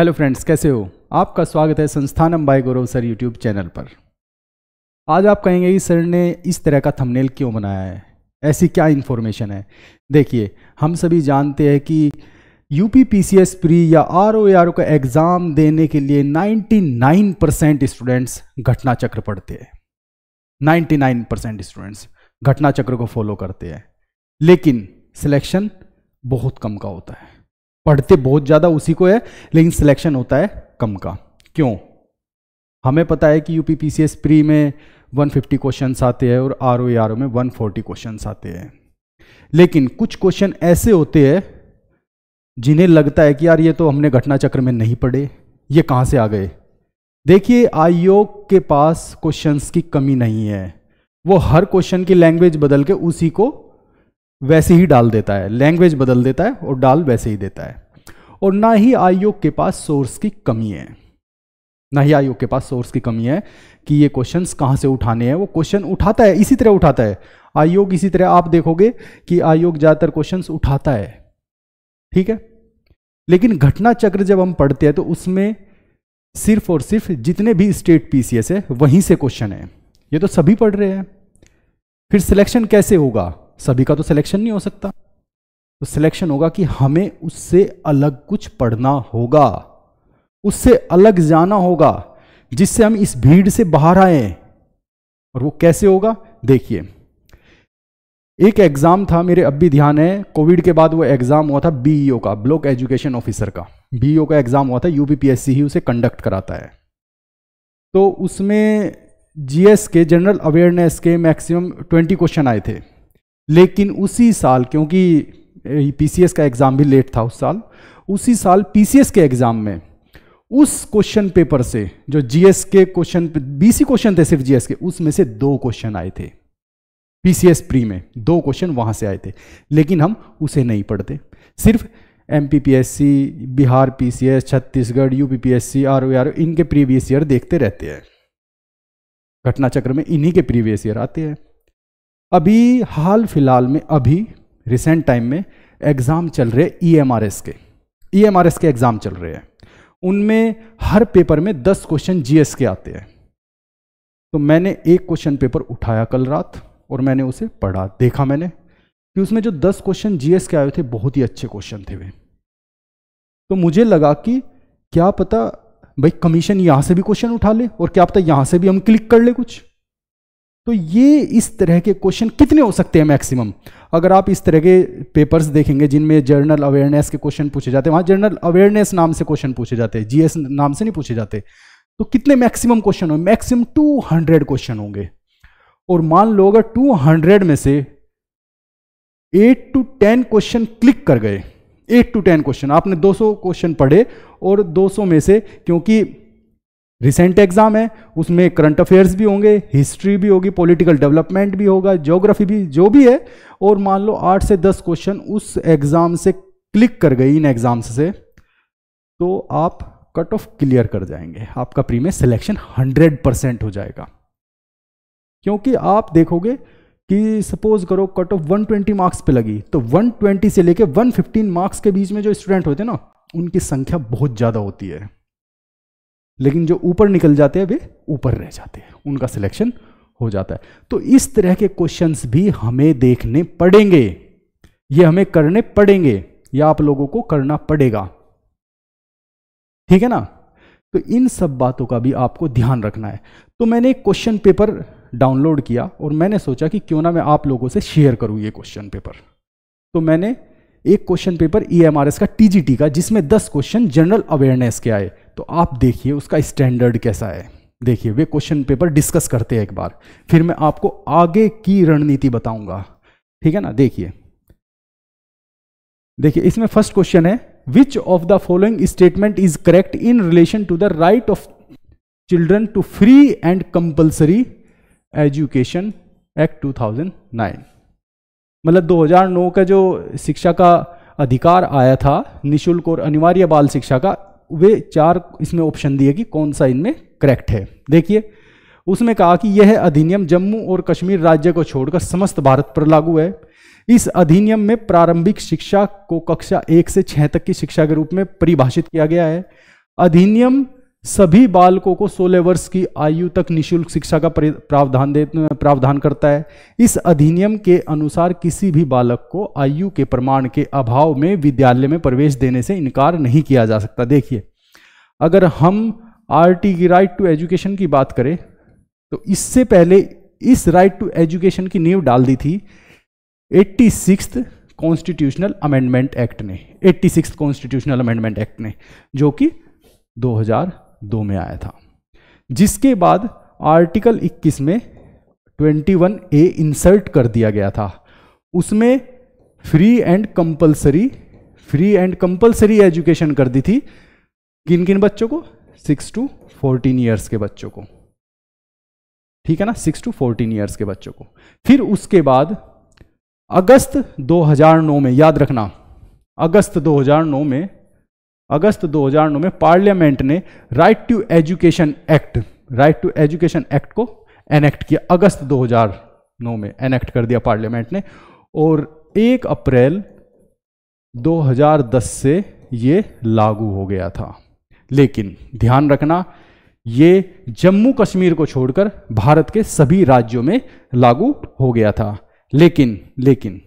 hello friends कैसे हो आपका स्वागत है Sansthanam by Gaurav sir YouTube channel पर आज आप कहेंगे कि सर ने इस तरह का थंबनेल क्यों बनाया है ऐसी क्या इन्फॉर्मेशन है देखिए हम सभी जानते हैं कि U P P C S pre या आर ओ आर का एग्ज़ाम देने के लिए 99 परसेंट स्टूडेंट्स घटना चक्र पढ़ते हैं नाइन्टी परसेंट स्टूडेंट्स घटना चक्र को फॉलो करते हैं लेकिन सिलेक्शन बहुत कम का होता है पढ़ते बहुत ज़्यादा उसी को है लेकिन सिलेक्शन होता है कम का क्यों हमें पता है कि यू एस प्री में 150 क्वेश्चन आते हैं और आर ओ आर ओ में 140 क्वेश्चन आते हैं लेकिन कुछ क्वेश्चन ऐसे होते हैं जिन्हें लगता है कि यार ये तो हमने घटना चक्र में नहीं पढ़े ये कहाँ से आ गए देखिए आयोग के पास क्वेश्चंस की कमी नहीं है वो हर क्वेश्चन की लैंग्वेज बदल के उसी को वैसे ही डाल देता है लैंग्वेज बदल देता है और डाल वैसे ही देता है और ना ही आयोग के पास सोर्स की कमी है ना ही आयोग के पास सोर्स की कमी है कि ये क्वेश्चन कहाँ से उठाने हैं वो क्वेश्चन उठाता है इसी तरह उठाता है आयोग इसी तरह आप देखोगे कि आयोग ज़्यादातर क्वेश्चंस उठाता है ठीक है लेकिन घटना चक्र जब हम पढ़ते हैं तो उसमें सिर्फ और सिर्फ जितने भी स्टेट पीसीएस है वहीं से क्वेश्चन है ये तो सभी पढ़ रहे हैं फिर सिलेक्शन कैसे होगा सभी का तो सिलेक्शन नहीं हो सकता तो सिलेक्शन होगा कि हमें उससे अलग कुछ पढ़ना होगा उससे अलग जाना होगा जिससे हम इस भीड़ से बाहर आए और वो कैसे होगा देखिए एक एग्ज़ाम था मेरे अब भी ध्यान है कोविड के बाद वो एग्ज़ाम हुआ था बीईओ e का ब्लॉक एजुकेशन ऑफिसर का बीईओ e का एग्ज़ाम हुआ था यूपीपीएससी ही उसे कंडक्ट कराता है तो उसमें जीएस के जनरल अवेयरनेस के मैक्सिमम ट्वेंटी क्वेश्चन आए थे लेकिन उसी साल क्योंकि पीसीएस का एग्ज़ाम भी लेट था उस साल उसी साल पीसीएस के एग्ज़ाम में उस क्वेश्चन पेपर से जो जीएस के क्वेश्चन बीसी क्वेश्चन थे सिर्फ जीएस के उसमें से दो क्वेश्चन आए थे पीसीएस प्री में दो क्वेश्चन वहां से आए थे लेकिन हम उसे नहीं पढ़ते सिर्फ M Bihar PCS Chhattisgarh U P R इनके प्रीवियस ईयर देखते रहते हैं घटना चक्र में इन्हीं के प्रीवियस ईयर आते हैं अभी हाल फिलहाल में अभी रिसेंट टाइम में एग्ज़ाम चल रहे ई एम आर एस के ई एम आर एस के एग्ज़ाम चल रहे हैं उनमें हर पेपर में दस क्वेश्चन जीएस के आते हैं तो मैंने एक क्वेश्चन पेपर उठाया कल रात और मैंने उसे पढ़ा देखा मैंने कि उसमें जो दस क्वेश्चन जीएस के आए थे बहुत ही अच्छे क्वेश्चन थे वे तो मुझे लगा कि क्या पता भाई कमीशन यहाँ से भी क्वेश्चन उठा ले और क्या पता यहाँ से भी हम क्लिक कर ले कुछ तो ये इस तरह के क्वेश्चन कितने हो सकते हैं मैक्सिमम अगर आप इस तरह के पेपर्स देखेंगे जिनमें जर्नल अवेयरनेस के क्वेश्चन पूछे जाते हैं वहां जर्नल अवेयरनेस नाम से क्वेश्चन पूछे जाते हैं जीएस नाम से नहीं पूछे जाते तो कितने मैक्सिमम क्वेश्चन होंगे मैक्सिमम 200 क्वेश्चन होंगे और मान लो अगर टू में से eight to ten question click कर गए एट टू टेन क्वेश्चन आपने दो क्वेश्चन पढ़े और दो में से क्योंकि रिसेंट एग्जाम है उसमें करंट अफेयर्स भी होंगे हिस्ट्री भी होगी पॉलिटिकल डेवलपमेंट भी होगा ज्योग्राफी भी जो भी है और मान लो आठ से दस क्वेश्चन उस एग्ज़ाम से क्लिक कर गई इन एग्ज़ाम्स से तो आप कट ऑफ क्लियर कर जाएंगे आपका प्री में सिलेक्शन हंड्रेड परसेंट हो जाएगा क्योंकि आप देखोगे कि सपोज करो कट ऑफ 120 मार्क्स पे लगी तो 120 से लेके 115 मार्क्स के बीच में जो स्टूडेंट होते हैं ना उनकी संख्या बहुत ज़्यादा होती है लेकिन जो ऊपर निकल जाते हैं वे ऊपर रह जाते हैं उनका सिलेक्शन हो जाता है तो इस तरह के क्वेश्चंस भी हमें देखने पड़ेंगे ये हमें करने पड़ेंगे या आप लोगों को करना पड़ेगा ठीक है ना तो इन सब बातों का भी आपको ध्यान रखना है तो मैंने एक क्वेश्चन पेपर डाउनलोड किया और मैंने सोचा कि क्यों ना मैं आप लोगों से शेयर करूं ये क्वेश्चन पेपर तो मैंने एक क्वेश्चन पेपर ई का टीजीटी का जिसमें 10 क्वेश्चन जनरल अवेयरनेस के आए तो आप देखिए उसका स्टैंडर्ड कैसा है देखिए वे क्वेश्चन पेपर डिस्कस करते हैं एक बार फिर मैं आपको आगे की रणनीति बताऊंगा ठीक है ना देखिए देखिए इसमें फर्स्ट क्वेश्चन है which of the following statement is correct in relation to the right of children to free and compulsory education act 2009 मतलब 2009 का जो शिक्षा का अधिकार आया था निशुल्क और अनिवार्य बाल शिक्षा का वे चार इसमें ऑप्शन दिए कि कौन सा इनमें करेक्ट है देखिए उसमें कहा कि यह अधिनियम जम्मू और कश्मीर राज्य को छोड़कर समस्त भारत पर लागू है इस अधिनियम में प्रारंभिक शिक्षा को कक्षा एक से छः तक की शिक्षा के रूप में परिभाषित किया गया है अधिनियम सभी बालकों को 16 वर्ष की आयु तक निशुल्क शिक्षा का प्रावधान दे प्रावधान करता है इस अधिनियम के अनुसार किसी भी बालक को आयु के प्रमाण के अभाव में विद्यालय में प्रवेश देने से इनकार नहीं किया जा सकता देखिए अगर हम आर टी की राइट टू एजुकेशन की बात करें तो इससे पहले इस राइट टू एजुकेशन की नींव डाल दी थी eighty six constitutional amendment act ने eighty six constitutional amendment act ने जो कि दो में आया था जिसके बाद आर्टिकल 21 में 21 ए इंसर्ट कर दिया गया था उसमें free and compulsory free and compulsory education कर दी थी किन किन बच्चों को सिक्स टू फोर्टीन ईयर्स के बच्चों को ठीक है ना सिक्स टू फोर्टीन ईयर्स के बच्चों को फिर उसके बाद अगस्त 2009 में याद रखना अगस्त 2009 में अगस्त 2009 में पार्लियामेंट ने right to education act right to education act को एनेक्ट किया अगस्त 2009 में एनेक्ट कर दिया पार्लियामेंट ने और 1 अप्रैल 2010 से ये लागू हो गया था लेकिन ध्यान रखना ये जम्मू कश्मीर को छोड़कर भारत के सभी राज्यों में लागू हो गया था लेकिन लेकिन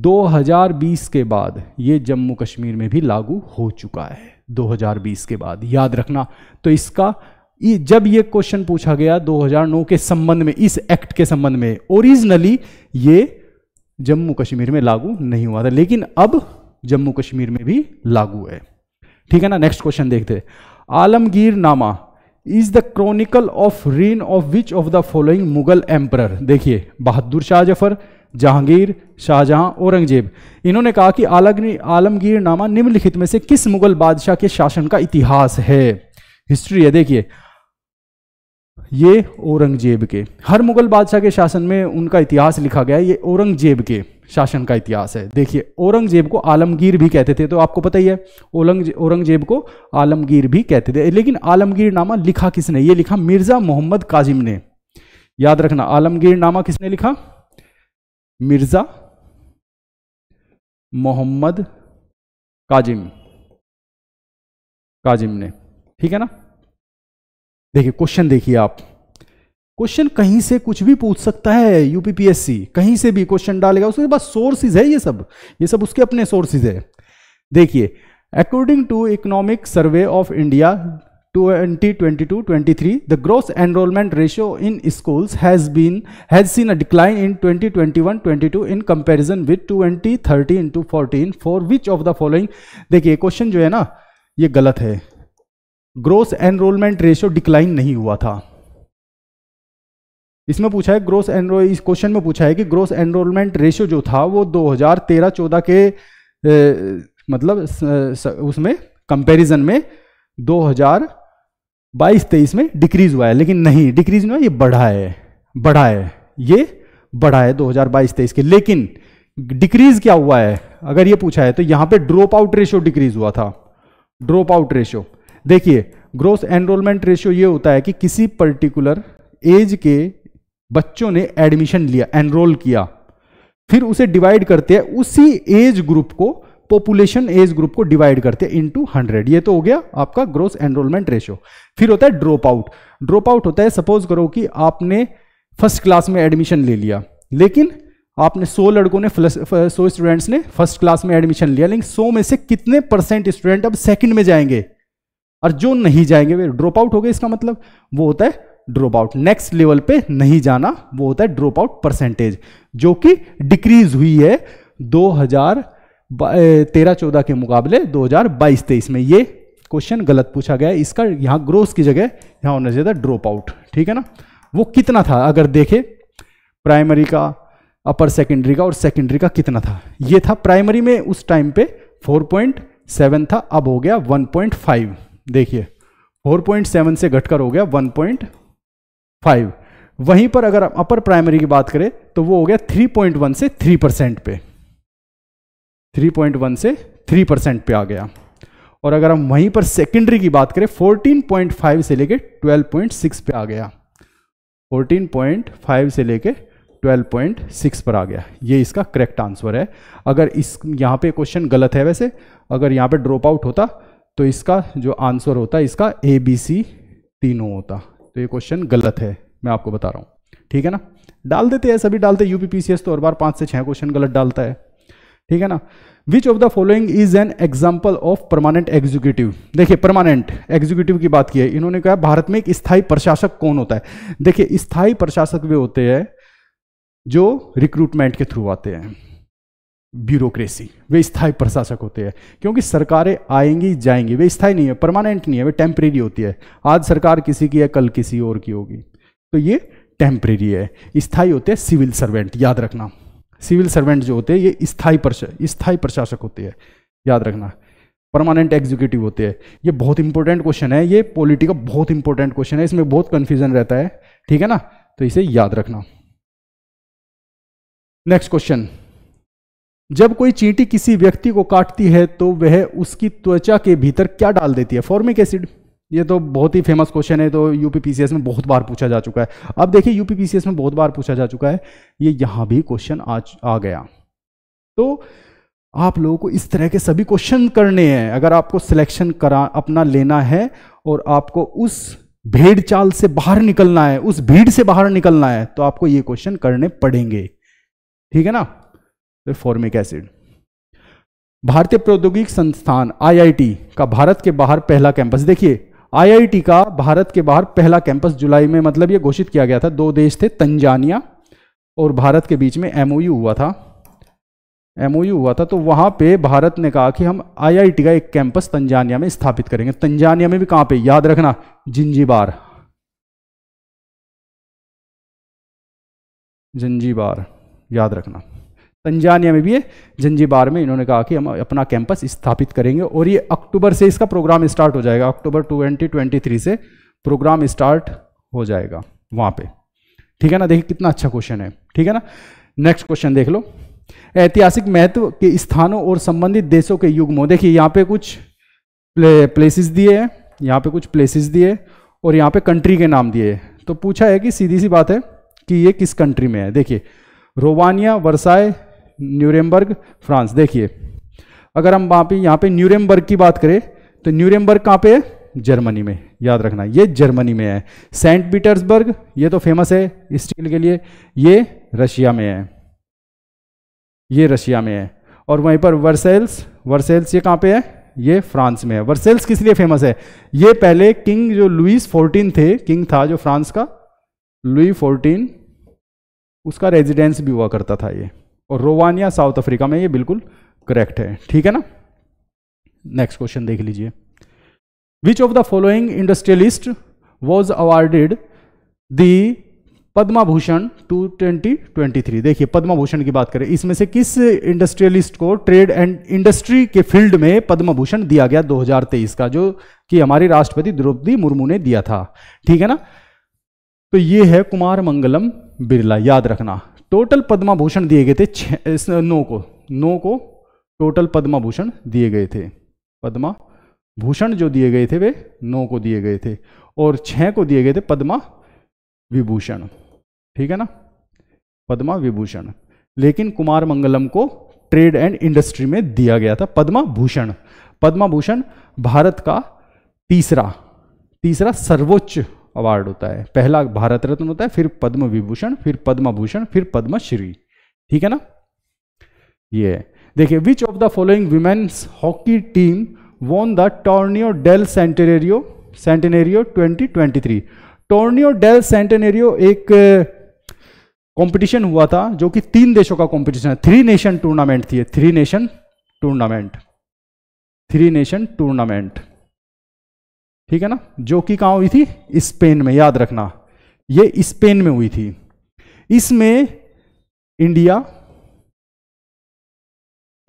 2020 के बाद ये जम्मू कश्मीर में भी लागू हो चुका है 2020 के बाद याद रखना तो इसका जब ये क्वेश्चन पूछा गया 2009 के संबंध में इस एक्ट के संबंध में ओरिजिनली ये जम्मू कश्मीर में लागू नहीं हुआ था लेकिन अब जम्मू कश्मीर में भी लागू है ठीक है ना नेक्स्ट क्वेश्चन देखते Alamgir Nama is the chronicle of reign of which of the following Mughal emperor देखिए बहादुर शाह जफर जहांगीर शाहजहां औरंगजेब इन्होंने कहा कि आलमगीर नामा निम्नलिखित में से किस मुगल बादशाह के शासन का इतिहास है हिस्ट्री है देखिए ये औरंगजेब के हर मुगल बादशाह के शासन में उनका इतिहास लिखा गया है ये औरंगजेब के शासन का इतिहास है देखिए औरंगजेब को आलमगीर भी कहते थे तो आपको पता ही है औरंगजेब को आलमगीर भी कहते थे लेकिन आलमगीर नामा लिखा किसने ये लिखा मिर्ज़ा मोहम्मद काजिम ने याद रखना आलमगीर नामा किसने लिखा मिर्ज़ा मोहम्मद काजिम काजिम ने ठीक है ना देखिए क्वेश्चन देखिए आप क्वेश्चन कहीं से कुछ भी पूछ सकता है यूपीपीएससी कहीं से भी क्वेश्चन डालेगा उसके पास सोर्सेज है ये सब ये सब उसके अपने सोर्सेज है देखिए according to economic survey of India 2022-23 the gross enrolment ratio in schools has been has seen a decline in 2021-22 in comparison with 2013 to fourteen for which of the following देखिए क्वेश्चन जो है ना ये गलत है gross enrolment ratio decline नहीं हुआ था इसमें पूछा है ग्रोस एनरो इस क्वेश्चन में पूछा है कि ग्रोस एनरोलमेंट रेशियो जो था वो 2013-14 के ए, मतलब स, स, उसमें कंपैरिजन में 2022-23 में डिक्रीज हुआ है लेकिन नहीं डिक्रीज नहीं हुआ ये बढ़ा है बढ़ा है ये बढ़ा है 2022-23 के लेकिन डिक्रीज क्या हुआ है अगर ये पूछा है तो यहां पर ड्रॉप आउट रेशियो डिक्रीज हुआ था ड्रॉप आउट रेशियो देखिए ग्रोस एनरोलमेंट रेशियो ये होता है कि किसी पर्टिकुलर एज के बच्चों ने एडमिशन लिया एनरोल किया फिर उसे डिवाइड करते हैं उसी एज ग्रुप को पॉपुलेशन एज ग्रुप को डिवाइड करते हैं इनटू हंड्रेड ये तो हो गया आपका ग्रोस एनरोलमेंट रेशियो फिर होता है ड्रॉप आउट ड्रॉप आउट होता है सपोज करो कि आपने फर्स्ट क्लास में एडमिशन ले लिया लेकिन आपने 100 लड़कों ने सौ स्टूडेंट्स ने फर्स्ट क्लास में एडमिशन लिया लेकिन 100 में से कितने परसेंट स्टूडेंट अब सेकंड में जाएंगे और जो नहीं जाएंगे वे ड्रॉप आउट हो गए इसका मतलब वो होता है ड्रॉप आउट नेक्स्ट लेवल पे नहीं जाना वो होता है ड्रॉप आउट परसेंटेज जो कि डिक्रीज हुई है हजार तेरह चौदह के मुकाबले 2022 23 में ये क्वेश्चन गलत पूछा गया इसका यहाँ ग्रोथ की जगह यहाँ होना चाहिए था ड्रॉप आउट ठीक है ना वो कितना था अगर देखे प्राइमरी का अपर सेकेंडरी का और सेकेंडरी का कितना था ये था प्राइमरी में उस टाइम पे 4.7 था अब हो गया 1.5 देखिए 4.7 से घटकर हो गया 1.5 वहीं पर अगर अपर प्राइमरी की बात करें तो वो हो गया 3.1 से 3 परसेंट पे 3.1 से 3 परसेंट पे आ गया और अगर हम वहीं पर सेकेंडरी की बात करें 14.5 से लेके 12.6 पे आ गया 14.5 से लेके 12.6 पर आ गया ये इसका करेक्ट आंसर है अगर इस यहाँ पे क्वेश्चन गलत है वैसे अगर यहाँ पे ड्रॉप आउट होता तो इसका जो आंसर होता है इसका ए बी सी तीनों होता तो ये क्वेश्चन गलत है मैं आपको बता रहा हूँ ठीक है ना डाल देते हैं सभी डालते हैं यूपीपीसीएस तो हर बार पाँच से छः क्वेश्चन गलत डालता है ठीक है ना which of the following is an example of permanent executive देखिए परमानेंट एग्जीक्यूटिव की बात की है इन्होंने कहा भारत में एक स्थायी प्रशासक कौन होता है देखिए स्थायी प्रशासक वे होते हैं जो रिक्रूटमेंट के थ्रू आते हैं ब्यूरोक्रेसी वे स्थायी प्रशासक होते हैं क्योंकि सरकारें आएंगी जाएंगी वे स्थायी नहीं है परमानेंट नहीं है वे टेम्परेरी होती है आज सरकार किसी की है कल किसी और की होगी तो ये टेम्परेरी है स्थायी होते हैं सिविल सर्वेंट याद रखना सिविल सर्वेंट जो होते हैं ये स्थायी स्थायी प्रशासक होते हैं याद रखना परमानेंट एग्जीक्यूटिव होते हैं ये बहुत इंपॉर्टेंट क्वेश्चन है ये पॉलिटी का बहुत इंपॉर्टेंट क्वेश्चन है इसमें बहुत कन्फ्यूजन रहता है ठीक है ना तो इसे याद रखना नेक्स्ट क्वेश्चन जब कोई चींटी किसी व्यक्ति को काटती है तो वह उसकी त्वचा के भीतर क्या डाल देती है फॉर्मिक एसिड ये तो बहुत ही फेमस क्वेश्चन है तो यूपीपीसीएस में बहुत बार पूछा जा चुका है अब देखिए यूपीपीसीएस में बहुत बार पूछा जा चुका है ये यहां भी क्वेश्चन आज आ गया तो आप लोगों को इस तरह के सभी क्वेश्चन करने हैं अगर आपको सिलेक्शन करा अपना लेना है और आपको उस भीड़ चाल से बाहर निकलना है उस भीड़ से बाहर निकलना है तो आपको ये क्वेश्चन करने पड़ेंगे ठीक है ना फॉर्मिक एसिड भारतीय प्रौद्योगिक संस्थान आईआईटी का भारत के बाहर पहला कैंपस देखिए आईआईटी का भारत के बाहर पहला कैंपस जुलाई में मतलब ये घोषित किया गया था दो देश थे तंजानिया और भारत के बीच में एमओयू हुआ था एमओयू हुआ था तो वहाँ पे भारत ने कहा कि हम आईआईटी का एक कैंपस तंजानिया में स्थापित करेंगे तंजानिया में भी कहाँ पे याद रखना जिंजीबार जंजीबार याद रखना तंजानिया में भी है जंजीबार में इन्होंने कहा कि हम अपना कैंपस स्थापित करेंगे और ये अक्टूबर से इसका प्रोग्राम स्टार्ट हो जाएगा अक्टूबर 2023 से प्रोग्राम स्टार्ट हो जाएगा वहाँ पे ठीक है ना देखिए कितना अच्छा क्वेश्चन है ठीक है ना नेक्स्ट क्वेश्चन देख लो ऐतिहासिक महत्व के स्थानों और संबंधित देशों के युग देखिए यहाँ पे कुछ प्ले, प्लेसेस दिए हैं यहाँ पे कुछ प्लेसेस दिए और यहाँ पे कंट्री के नाम दिए तो पूछा है कि सीधी सी बात है कि ये किस कंट्री में है देखिए रोवानिया वर्साए न्यूरेम्बर्ग फ्रांस देखिए अगर हम वहां पे यहां पे न्यूरेम्बर्ग की बात करें तो न्यूरेम्बर्ग कहां पे है जर्मनी में याद रखना ये जर्मनी में है सेंट पीटर्सबर्ग ये तो फेमस है स्टील के लिए ये रशिया में है ये रशिया में है और वहीं पर वर्सेल्स वर्सेल्स ये कहां पे है ये फ्रांस में है वर्सेल्स किस लिए फेमस है ये पहले किंग जो लुइस फोर्टीन थे किंग था जो फ्रांस का लुई फोर्टीन उसका रेजिडेंस भी हुआ करता था ये और रोवानिया साउथ अफ्रीका में ये बिल्कुल करेक्ट है ठीक है ना नेक्स्ट क्वेश्चन देख लीजिए which of the following industrialist was awarded the Padma Bhushan two three देखिए पद्मा भूषण की बात करें इसमें से किस इंडस्ट्रियलिस्ट को ट्रेड एंड इंडस्ट्री के फील्ड में पद्म भूषण दिया गया 2023 का जो कि हमारी राष्ट्रपति द्रौपदी मुर्मू ने दिया था ठीक है ना तो ये है कुमार मंगलम बिरला याद रखना टोटल पद्मा भूषण दिए गए थे नौ को नौ को टोटल पद्मा भूषण दिए गए थे पद्मा भूषण जो दिए गए थे वे नौ को दिए गए थे और छह को दिए गए थे पद्मा विभूषण ठीक है ना पद्मा विभूषण लेकिन कुमार मंगलम को ट्रेड एंड इंडस्ट्री में दिया गया था पद्मा भूषण पद्मा भूषण भारत का तीसरा तीसरा सर्वोच्च अवार्ड होता है पहला भारत रत्न होता है फिर पद्म विभूषण फिर पद्म भूषण फिर पद्मश्री ठीक है ना ये देखिए which of the following women's hockey team won the Torneo del Centenario Centenario 2023 Torneo del Centenario एक कंपटीशन uh, हुआ था जो कि तीन देशों का कंपटीशन है थ्री नेशन टूर्नामेंट थी three nation tournament three nation tournament ठीक है ना जो कि कहाँ हुई थी स्पेन में याद रखना ये स्पेन में हुई थी इसमें इंडिया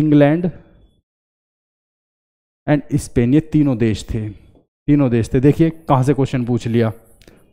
इंग्लैंड एंड स्पेन ये तीनों देश थे तीनों देश थे देखिए कहाँ से क्वेश्चन पूछ लिया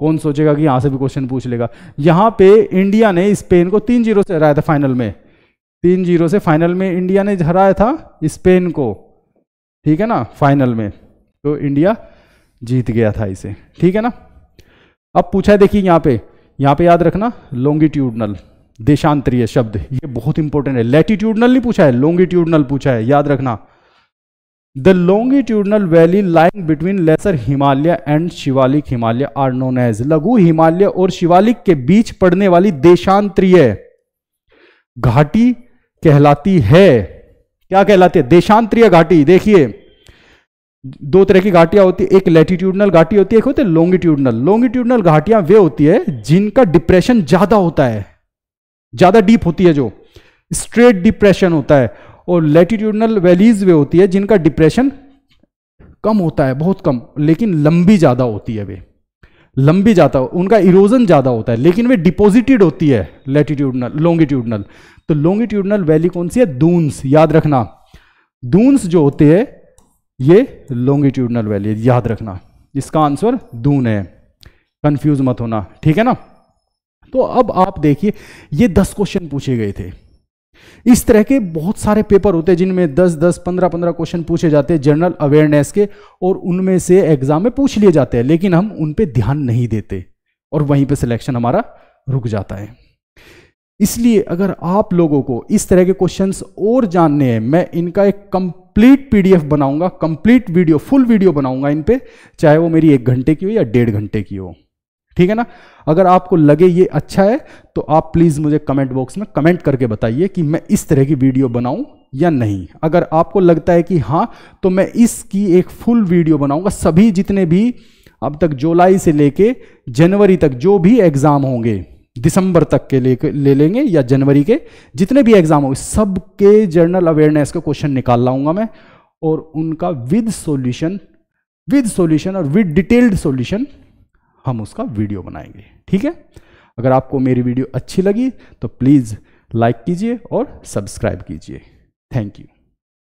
कौन सोचेगा कि यहाँ से भी क्वेश्चन पूछ लेगा यहाँ पे इंडिया ने स्पेन को तीन जीरो से हराया था फाइनल में तीन जीरो से फाइनल में इंडिया ने हराया था स्पेन को ठीक है ना फाइनल में तो इंडिया जीत गया था इसे ठीक है ना अब पूछा है देखिए यहां पे यहां पे याद रखना लोंगिट्यूडनल देशांतरीय शब्द ये बहुत इंपॉर्टेंट है लेटिट्यूडनल नहीं पूछा है लोंगिट्यूडनल पूछा है याद रखना the longitudinal valley lying between lesser Himalaya and Shivalik Himalaya are known as लघु हिमालय और शिवालिक के बीच पड़ने वाली देशांतरीय घाटी कहलाती है क्या कहलाती है देशांतरीय घाटी देखिए दो तरह की घाटियां होती है एक लेटिट्यूडनल घाटी होती है एक होती है लॉन्गिट्यूडनल लॉन्गिट्यूडनल घाटियां वे होती है जिनका डिप्रेशन ज्यादा होता है ज्यादा डीप होती है जो स्ट्रेट डिप्रेशन होता है और लेटिट्यूडनल वैलीज वे होती है जिनका डिप्रेशन कम होता है बहुत कम लेकिन लंबी ज्यादा होती है वे लंबी जाता उनका इरोजन ज़्यादा होता है लेकिन वे डिपोजिटेड होती है लेटिट्यूडनल लॉन्गिट्यूडनल तो लॉन्गिट्यूडनल वैली कौन सी है दून्स याद रखना दून्स जो होते हैं ये लॉन्गिट्यूडनल वैली याद रखना इसका आंसर दून है कंफ्यूज मत होना ठीक है ना तो अब आप देखिए ये दस क्वेश्चन पूछे गए थे इस तरह के बहुत सारे पेपर होते हैं जिनमें दस दस पंद्रह पंद्रह क्वेश्चन पूछे जाते हैं जनरल अवेयरनेस के और उनमें से एग्जाम में पूछ लिए जाते हैं लेकिन हम उन पर ध्यान नहीं देते और वहीं पर सिलेक्शन हमारा रुक जाता है इसलिए अगर आप लोगों को इस तरह के क्वेश्चंस और जानने हैं मैं इनका एक कंप्लीट पीडीएफ बनाऊंगा कंप्लीट वीडियो फुल वीडियो बनाऊंगा इन पे चाहे वो मेरी एक घंटे की हो या डेढ़ घंटे की हो ठीक है ना अगर आपको लगे ये अच्छा है तो आप प्लीज़ मुझे कमेंट बॉक्स में कमेंट करके बताइए कि मैं इस तरह की वीडियो बनाऊं या नहीं अगर आपको लगता है कि हाँ तो मैं इसकी एक फुल वीडियो बनाऊंगा सभी जितने भी अब तक जुलाई से लेके जनवरी तक जो भी एग्ज़ाम होंगे दिसंबर तक के ले ले लेंगे या जनवरी के जितने भी एग्जाम हो सब के जर्नल अवेयरनेस का क्वेश्चन निकाल लाऊंगा मैं और उनका विद सॉल्यूशन विद सॉल्यूशन और विद डिटेल्ड सॉल्यूशन हम उसका वीडियो बनाएंगे ठीक है अगर आपको मेरी वीडियो अच्छी लगी तो प्लीज़ लाइक कीजिए और सब्सक्राइब कीजिए थैंक यू